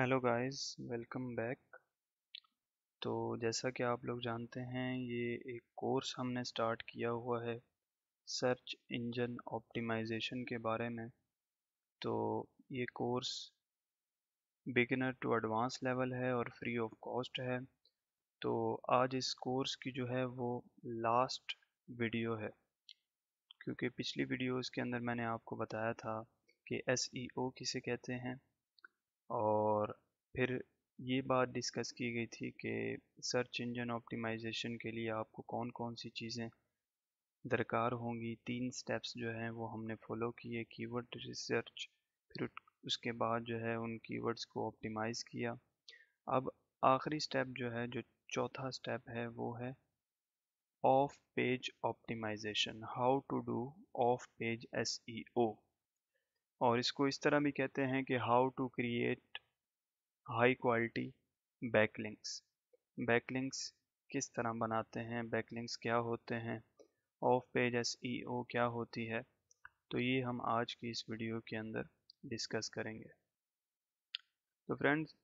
hello guys welcome back तो जैसा कि आप लोग जानते हैं ये एक कोर्स हमने स्टार्ट किया हुआ है सर्च इंजन ऑप्टिमाइजेशन के बारे में तो ये course beginner to advance level है और फ्री ऑफ कॉस्ट है तो आज इस कोर्स की जो है वो लास्ट वीडियो है क्योंकि पिछली वीडियोस के अंदर मैंने आपको बताया था कि एस e किसे कहते हैं और फिर ये बात डिस्कस की गई थी कि सर्च इंजन ऑप्टिमाइजेशन के लिए आपको कौन कौन सी चीज़ें दरकार होंगी तीन स्टेप्स जो हैं वो हमने फॉलो किए कीवर्ड रिसर्च फिर उसके बाद जो है उन कीवर्ड्स को ऑप्टिमाइज़ किया अब आखिरी स्टेप जो है जो चौथा स्टेप है वो है off page optimization how to do off page S और इसको इस तरह भी कहते हैं कि how to create high quality backlinks backlinks किस तरह बनाते हैं बैकलिंक्स क्या होते हैं ऑफ पेज एस e क्या होती है तो ये हम आज की इस वीडियो के अंदर डिस्कस करेंगे तो फ्रेंड्स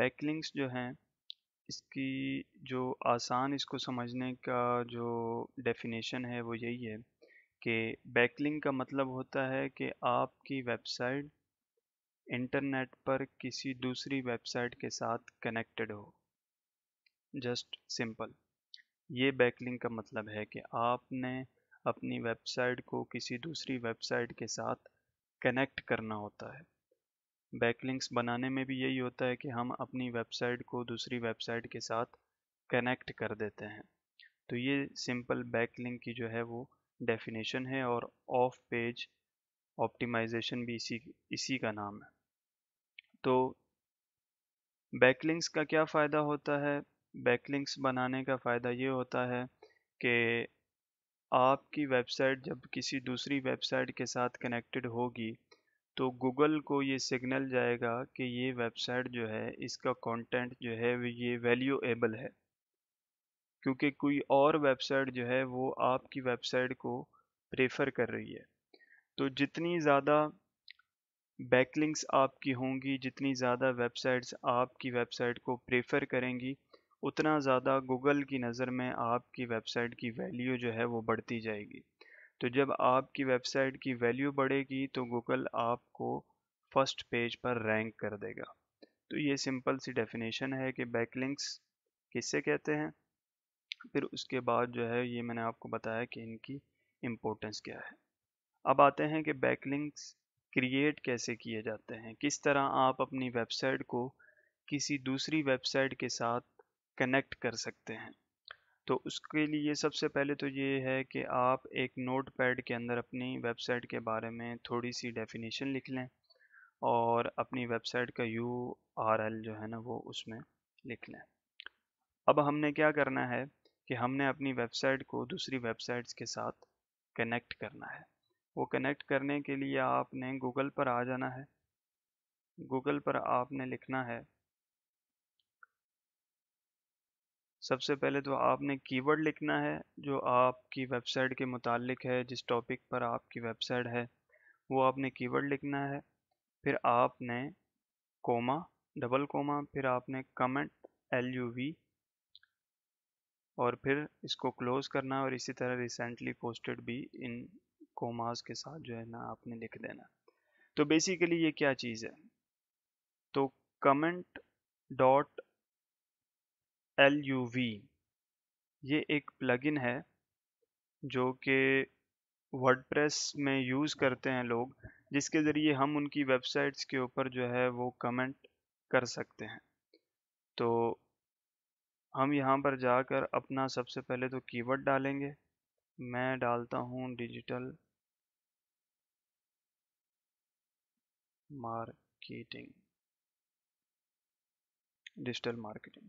बैकलिंक्स जो हैं इसकी जो आसान इसको समझने का जो डेफिनेशन है वो यही है कि बैकलिंक का मतलब होता है कि आपकी वेबसाइट इंटरनेट पर किसी दूसरी वेबसाइट के साथ कनेक्टेड हो जस्ट सिंपल ये बैकलिंग का मतलब है कि आपने अपनी वेबसाइट को किसी दूसरी वेबसाइट के साथ कनेक्ट करना होता है बैकलिंक्स बनाने में भी यही होता है कि हम अपनी वेबसाइट को दूसरी वेबसाइट के साथ कनेक्ट कर देते हैं तो ये सिंपल बैकलिंक की जो है वो डेफिनेशन है और ऑफ पेज ऑप्टिमाइजेशन भी इसी इसी का नाम है तो बैकलिंक्स का क्या फ़ायदा होता है बैकलिंक्स बनाने का फ़ायदा ये होता है कि आपकी वेबसाइट जब किसी दूसरी वेबसाइट के साथ कनेक्टेड होगी तो गूगल को ये सिग्नल जाएगा कि ये वेबसाइट जो है इसका कंटेंट जो है ये वैल्यूएबल है क्योंकि कोई और वेबसाइट जो है वो आपकी वेबसाइट को प्रेफर कर रही है तो जितनी ज़्यादा बैकलिंक्स आपकी होंगी जितनी ज़्यादा वेबसाइट्स आपकी वेबसाइट को प्रेफर करेंगी उतना ज़्यादा गूगल की नज़र में आपकी वेबसाइट की वैल्यू जो है वो बढ़ती जाएगी तो जब आपकी वेबसाइट की वैल्यू बढ़ेगी तो गूगल आपको फर्स्ट पेज पर रैंक कर देगा तो ये सिंपल सी डेफिनेशन है कि बैकलिंक्स किससे कहते हैं फिर उसके बाद जो है ये मैंने आपको बताया कि इनकी इम्पोर्टेंस क्या है अब आते हैं कि बैकलिंक्स क्रिएट कैसे किए जाते हैं किस तरह आप अपनी वेबसाइट को किसी दूसरी वेबसाइट के साथ कनेक्ट कर सकते हैं तो उसके लिए सबसे पहले तो ये है कि आप एक नोट पैड के अंदर अपनी वेबसाइट के बारे में थोड़ी सी डेफिनेशन लिख लें और अपनी वेबसाइट का यू आर एल जो है ना वो उसमें लिख लें अब हमने क्या करना है कि हमने अपनी वेबसाइट को दूसरी वेबसाइट्स के साथ कनेक्ट करना है वो कनेक्ट करने के लिए आपने गूगल पर आ जाना है गूगल पर आपने लिखना है सबसे पहले तो आपने कीवर्ड लिखना है जो आपकी वेबसाइट के मुतालिक है जिस टॉपिक पर आपकी वेबसाइट है वो आपने कीवर्ड लिखना है फिर आपने कोमा डबल कोमा फिर आपने कमेंट एल यू वी और फिर इसको क्लोज़ करना है और इसी तरह रिसेंटली पोस्टेड भी इन कोमास के साथ जो है ना आपने लिख देना तो बेसिकली ये क्या चीज़ है तो comment dot L U V ये एक प्लगइन है जो कि वर्डप्रेस में यूज़ करते हैं लोग जिसके ज़रिए हम उनकी वेबसाइट्स के ऊपर जो है वो कमेंट कर सकते हैं तो हम यहाँ पर जाकर अपना सबसे पहले तो कीवर्ड डालेंगे मैं डालता हूँ डिजिटल marketing डिजिटल marketing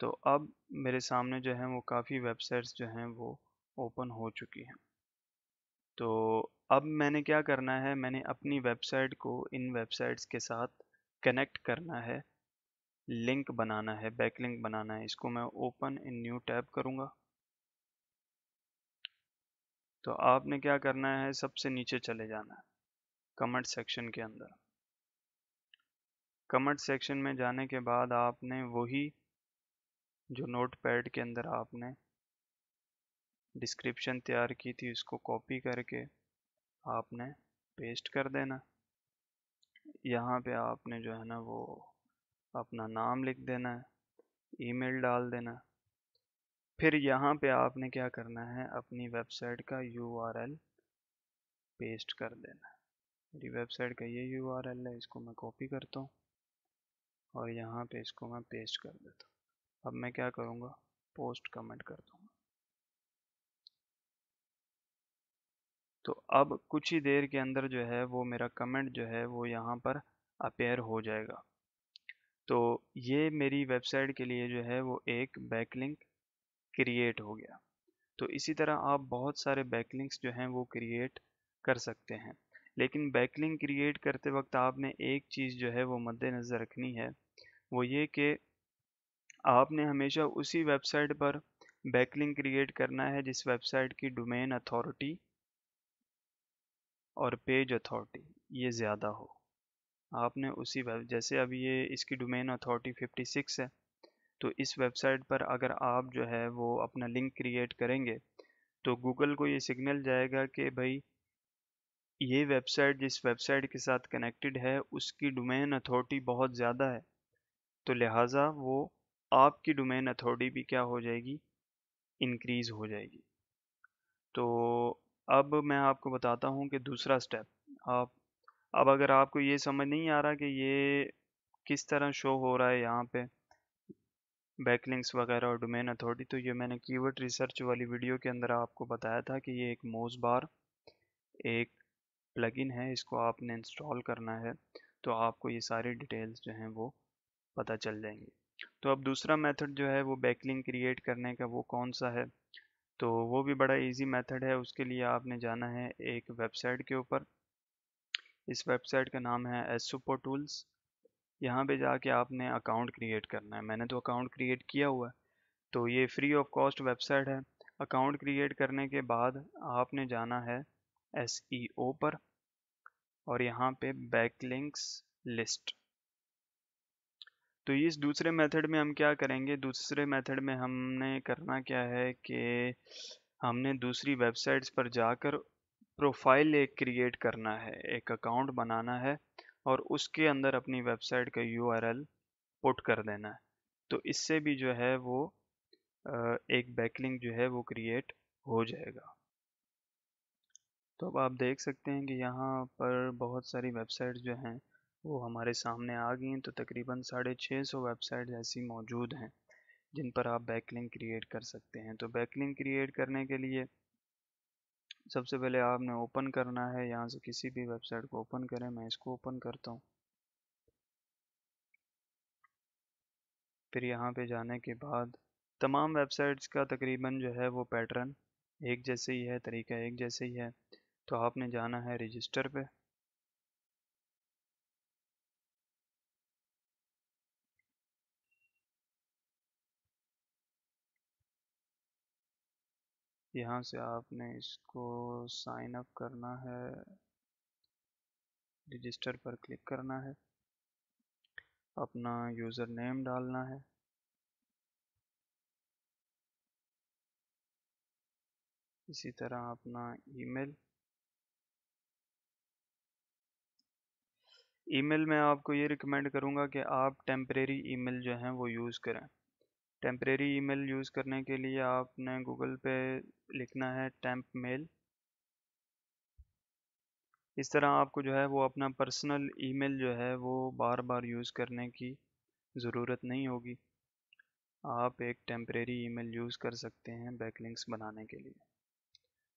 तो अब मेरे सामने जो है वो काफ़ी वेबसाइट्स जो हैं वो ओपन हो चुकी हैं तो अब मैंने क्या करना है मैंने अपनी वेबसाइट को इन वेबसाइट्स के साथ कनेक्ट करना है लिंक बनाना है बैकलिंक बनाना है इसको मैं ओपन इन न्यू टैब करूँगा तो आपने क्या करना है सबसे नीचे चले जाना है कमेंट सेक्शन के अंदर कमेंट सेक्शन में जाने के बाद आपने वही जो नोट पैड के अंदर आपने डिस्क्रिप्शन तैयार की थी उसको कॉपी करके आपने पेस्ट कर देना यहाँ पे आपने जो है ना वो अपना नाम लिख देना है ईमेल डाल देना फिर यहाँ पे आपने क्या करना है अपनी वेबसाइट का यू पेस्ट कर देना है मेरी वेबसाइट का ये यू है इसको मैं कॉपी करता हूँ और यहाँ पे इसको मैं पेस्ट कर देता हूँ अब मैं क्या करूँगा पोस्ट कमेंट कर दूँगा तो अब कुछ ही देर के अंदर जो है वो मेरा कमेंट जो है वो यहाँ पर अपेयर हो जाएगा तो ये मेरी वेबसाइट के लिए जो है वो एक बैकलिंक क्रिएट हो गया तो इसी तरह आप बहुत सारे बैकलिंक्स जो हैं वो क्रिएट कर सकते हैं लेकिन बैकलिंक क्रिएट करते वक्त आपने एक चीज़ जो है वो मद्देनज़र रखनी है वो ये कि आपने हमेशा उसी वेबसाइट पर बैकलिंक क्रिएट करना है जिस वेबसाइट की डोमेन अथॉरिटी और पेज अथॉरिटी ये ज़्यादा हो आपने उसी जैसे अब ये इसकी डोमेन अथॉरिटी 56 है तो इस वेबसाइट पर अगर आप जो है वो अपना लिंक क्रिएट करेंगे तो गूगल को ये सिग्नल जाएगा कि भाई ये वेबसाइट जिस वेबसाइट के साथ कनेक्टेड है उसकी डोमेन अथॉरिटी बहुत ज़्यादा है तो लिहाजा वो आपकी डोमेन अथॉरिटी भी क्या हो जाएगी इंक्रीज़ हो जाएगी तो अब मैं आपको बताता हूँ कि दूसरा स्टेप आप अब अगर आपको ये समझ नहीं आ रहा कि ये किस तरह शो हो रहा है यहाँ पे बैकलिंक्स वगैरह और डोमेन अथॉरिटी तो ये मैंने कीवर्ड रिसर्च वाली वीडियो के अंदर आपको बताया था कि ये एक मोज बार एक प्लगइन है इसको आपने इंस्टॉल करना है तो आपको ये सारी डिटेल्स जो हैं वो पता चल जाएंगी तो अब दूसरा मेथड जो है वो बैकलिंग क्रिएट करने का वो कौन सा है तो वो भी बड़ा इजी मेथड है उसके लिए आपने जाना है एक वेबसाइट के ऊपर इस वेबसाइट का नाम है एसुपो टूल्स यहाँ पे जाके आपने अकाउंट क्रिएट करना है मैंने तो अकाउंट क्रिएट किया हुआ है तो ये फ्री ऑफ कॉस्ट वेबसाइट है अकाउंट क्रिएट करने के बाद आपने जाना है एस e पर और यहाँ पे लिंक्स लिस्ट तो इस दूसरे मेथड में हम क्या करेंगे दूसरे मेथड में हमने करना क्या है कि हमने दूसरी वेबसाइट्स पर जाकर प्रोफाइल एक क्रिएट करना है एक अकाउंट बनाना है और उसके अंदर अपनी वेबसाइट का यू पुट कर देना है तो इससे भी जो है वो एक बैकलिंग जो है वो क्रिएट हो जाएगा तो अब आप देख सकते हैं कि यहाँ पर बहुत सारी वेबसाइट जो हैं वो हमारे सामने आ गई हैं तो तकरीबन साढ़े छः सौ वेबसाइट ऐसी मौजूद हैं जिन पर आप बैकलिंग क्रिएट कर सकते हैं तो बैकलिंग क्रिएट करने के लिए सबसे पहले आपने ओपन करना है यहाँ से किसी भी वेबसाइट को ओपन करें मैं इसको ओपन करता हूँ फिर यहाँ पे जाने के बाद तमाम वेबसाइट्स का तकरीबन जो है वो पैटर्न एक जैसे ही है तरीका एक जैसे ही है तो आपने जाना है रजिस्टर पे यहाँ से आपने इसको साइन अप करना है रजिस्टर पर क्लिक करना है अपना यूज़र नेम डालना है इसी तरह अपना ईमेल ईमेल में आपको ये रिकमेंड करूँगा कि आप टेम्परेरी ईमेल जो हैं वो यूज़ करें टेम्प्रेरी ईमेल यूज़ करने के लिए आपने गूगल पे लिखना है टैम्प मेल इस तरह आपको जो है वो अपना पर्सनल ईमेल जो है वो बार बार यूज़ करने की ज़रूरत नहीं होगी आप एक टेम्प्रेरी ईमेल यूज़ कर सकते हैं बैकलिंक्स बनाने के लिए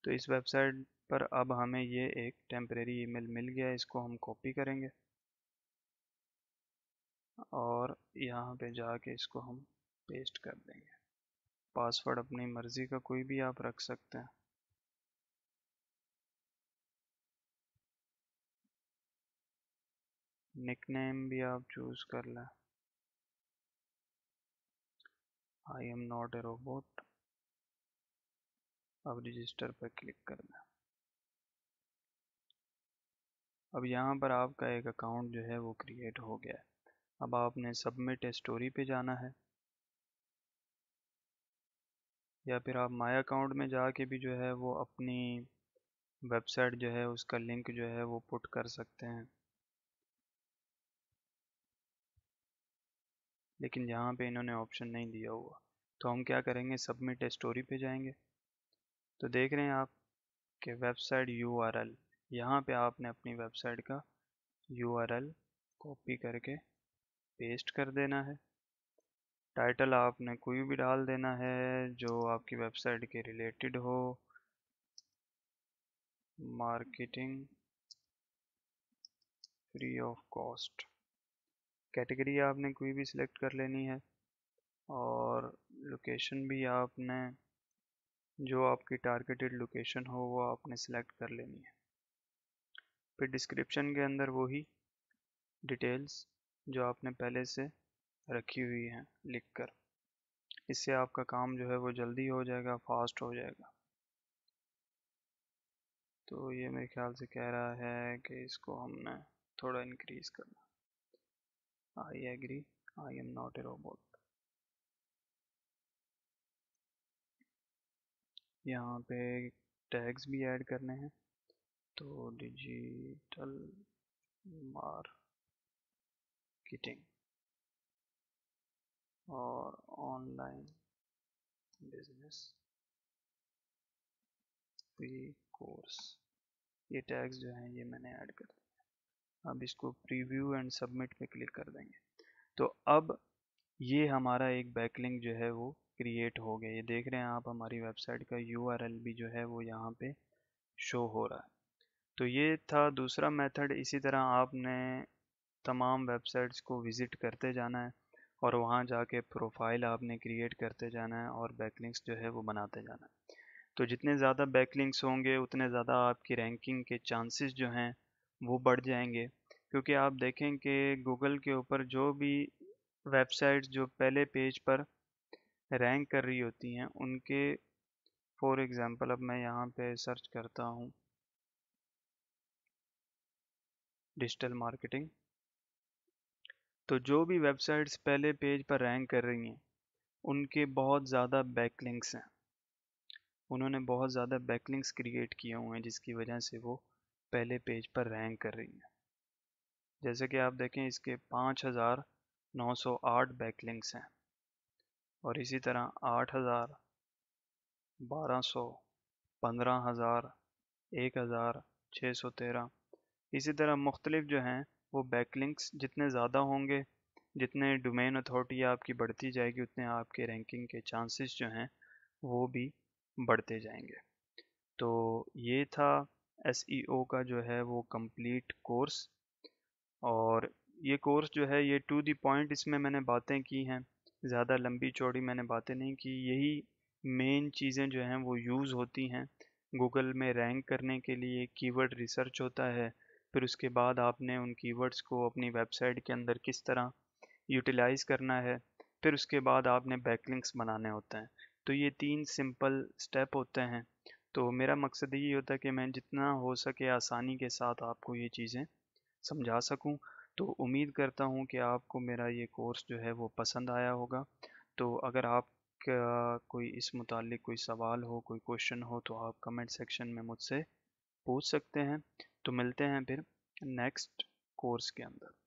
तो इस वेबसाइट पर अब हमें ये एक टेम्प्रेरी ईमेल मिल गया इसको हम कॉपी करेंगे और यहाँ पे जाके इसको हम पेस्ट कर देंगे पासवर्ड अपनी मर्ज़ी का कोई भी आप रख सकते हैं निकनेम भी आप चूज़ कर लें I am not a robot अब रजिस्टर पर क्लिक कर दें अब यहाँ पर आपका एक अकाउंट जो है वो क्रिएट हो गया है अब आपने सबमिट स्टोरी पे जाना है या फिर आप माई अकाउंट में जाके भी जो है वो अपनी वेबसाइट जो है उसका लिंक जो है वो पुट कर सकते हैं लेकिन यहाँ पे इन्होंने ऑप्शन नहीं दिया हुआ तो हम क्या करेंगे सबमिट स्टोरी पे जाएंगे तो देख रहे हैं आप कि वेबसाइट यू आर एल यहाँ पर आपने अपनी वेबसाइट का यू आर एल कॉपी करके पेस्ट कर देना है टाइटल आपने कोई भी डाल देना है जो आपकी वेबसाइट के रिलेटेड हो marketing free of cost category आपने कोई भी सिलेक्ट कर लेनी है और लोकेशन भी आपने जो आपकी टारगेटेड लोकेशन हो वो आपने सेलेक्ट कर लेनी है फिर डिस्क्रिप्शन के अंदर वही डिटेल्स जो आपने पहले से रखी हुई हैं लिख कर इससे आपका काम जो है वो जल्दी हो जाएगा फास्ट हो जाएगा तो ये मेरे ख्याल से कह रहा है कि इसको हमने थोड़ा इंक्रीज करना I agree I am not a robot यहाँ पे टैग्स भी ऐड करने हैं तो डिजिटल मार किटिंग और ऑनलाइन बिजनेस प्री तो कोर्स ये टैग्स जो हैं ये मैंने ऐड कर दिए अब इसको प्रीव्यू एंड सबमिट पे क्लिक कर देंगे तो अब ये हमारा एक बैकलिंक जो है वो क्रिएट हो गया ये देख रहे हैं आप हमारी वेबसाइट का यू भी जो है वो यहाँ पे शो हो रहा है तो ये था दूसरा मेथड इसी तरह आपने तमाम वेबसाइट्स को विज़िट करते जाना है और वहाँ जाके प्रोफाइल आपने क्रिएट करते जाना है और बैकलिंक्स जो है वो बनाते जाना है तो जितने ज़्यादा बैकलिंक्स होंगे उतने ज़्यादा आपकी रैंकिंग के चांसेस जो हैं वो बढ़ जाएंगे क्योंकि आप देखें कि गूगल के ऊपर जो भी वेबसाइट्स जो पहले पेज पर रैंक कर रही होती हैं उनके फॉर एग्ज़ाम्पल अब मैं यहाँ पर सर्च करता हूँ डिजिटल मार्केटिंग तो जो भी वेबसाइट्स पहले पेज पर रैंक कर रही हैं उनके बहुत ज़्यादा बैकलिंक्स हैं उन्होंने बहुत ज़्यादा बैकलिंक्स क्रिएट किए हुए हैं जिसकी वजह से वो पहले पेज पर रैंक कर रही हैं जैसे कि आप देखें इसके 5908 बैकलिंक्स हैं और इसी तरह 8000 1200 15000 1000 तेरह इसी तरह मुख्तलिफ जो हैं वो बैकलिंक्स जितने ज़्यादा होंगे जितने डोमेन अथॉरिटी आपकी बढ़ती जाएगी उतने आपके रैंकिंग के चांसेस जो हैं वो भी बढ़ते जाएंगे तो ये था एस e का जो है वो कंप्लीट कोर्स और ये कोर्स जो है ये टू दी पॉइंट इसमें मैंने बातें की हैं ज़्यादा लंबी चौड़ी मैंने बातें नहीं की यही मेन चीज़ें जो हैं वो यूज़ होती हैं गूगल में रैंक करने के लिए कीवर्ड रिसर्च होता है फिर उसके बाद आपने उन कीवर्ड्स को अपनी वेबसाइट के अंदर किस तरह यूटिलाइज़ करना है फिर उसके बाद आपने बैकलिंक्स बनाने होते हैं तो ये तीन सिंपल स्टेप होते हैं तो मेरा मकसद ये होता है कि मैं जितना हो सके आसानी के साथ आपको ये चीज़ें समझा सकूं तो उम्मीद करता हूं कि आपको मेरा ये कोर्स जो है वो पसंद आया होगा तो अगर आप कोई इस मुतालिक कोई सवाल हो कोई क्वेश्चन हो तो आप कमेंट सेक्शन में मुझसे पूछ सकते हैं तो मिलते हैं फिर नेक्स्ट कोर्स के अंदर